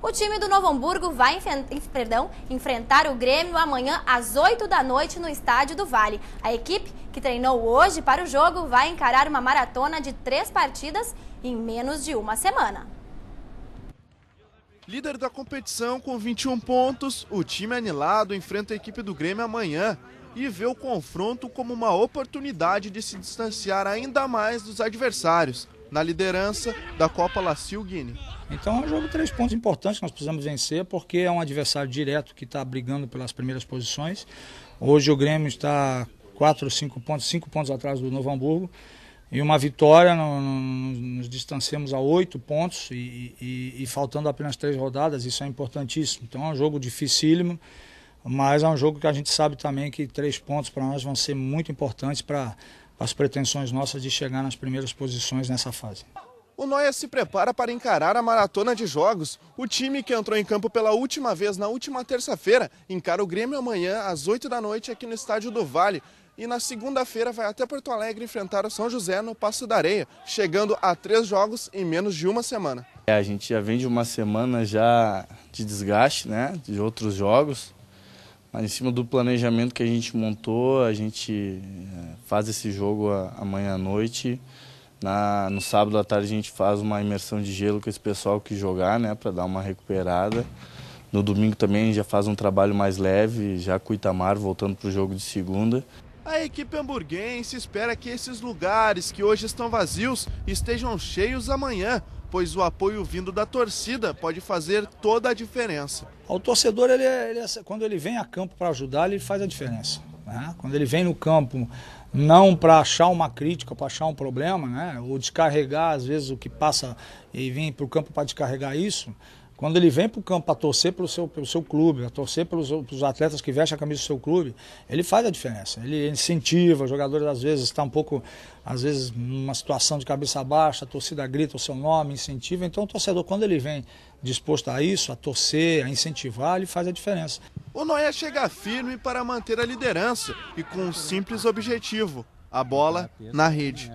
O time do Novo Hamburgo vai perdão, enfrentar o Grêmio amanhã às 8 da noite no Estádio do Vale. A equipe, que treinou hoje para o jogo, vai encarar uma maratona de três partidas em menos de uma semana. Líder da competição com 21 pontos, o time anilado enfrenta a equipe do Grêmio amanhã e vê o confronto como uma oportunidade de se distanciar ainda mais dos adversários na liderança da Copa Lacil Guine. Então é um jogo de três pontos importantes que nós precisamos vencer, porque é um adversário direto que está brigando pelas primeiras posições. Hoje o Grêmio está quatro, cinco pontos, cinco pontos atrás do Novo Hamburgo. E uma vitória, no, no, nos distanciamos a oito pontos e, e, e faltando apenas três rodadas, isso é importantíssimo. Então é um jogo dificílimo mas é um jogo que a gente sabe também que três pontos para nós vão ser muito importantes para as pretensões nossas de chegar nas primeiras posições nessa fase. O Noia se prepara para encarar a maratona de jogos. O time que entrou em campo pela última vez na última terça-feira encara o Grêmio amanhã às 8 da noite aqui no Estádio do Vale. E na segunda-feira vai até Porto Alegre enfrentar o São José no Passo da Areia, chegando a três jogos em menos de uma semana. É, a gente já vem de uma semana já de desgaste, né, de outros jogos. Mas em cima do planejamento que a gente montou, a gente é, faz esse jogo amanhã à noite. Na, no sábado à tarde a gente faz uma imersão de gelo com esse pessoal que jogar, né, para dar uma recuperada. No domingo também a gente já faz um trabalho mais leve, já com o Itamar voltando para o jogo de segunda. A equipe hamburguense espera que esses lugares que hoje estão vazios estejam cheios amanhã, pois o apoio vindo da torcida pode fazer toda a diferença. O torcedor, ele, é, ele, é, quando ele vem a campo para ajudar, ele faz a diferença. Né? Quando ele vem no campo não para achar uma crítica, para achar um problema, né? ou descarregar, às vezes, o que passa e vem para o campo para descarregar isso, quando ele vem para o campo para torcer pelo seu, pelo seu clube, a torcer pelos, pelos atletas que vestem a camisa do seu clube, ele faz a diferença. Ele incentiva, o jogadores às vezes está um pouco, às vezes, numa situação de cabeça baixa, a torcida grita o seu nome, incentiva. Então o torcedor, quando ele vem disposto a isso, a torcer, a incentivar, ele faz a diferença. O Noé chega firme para manter a liderança e com um simples objetivo, a bola na rede.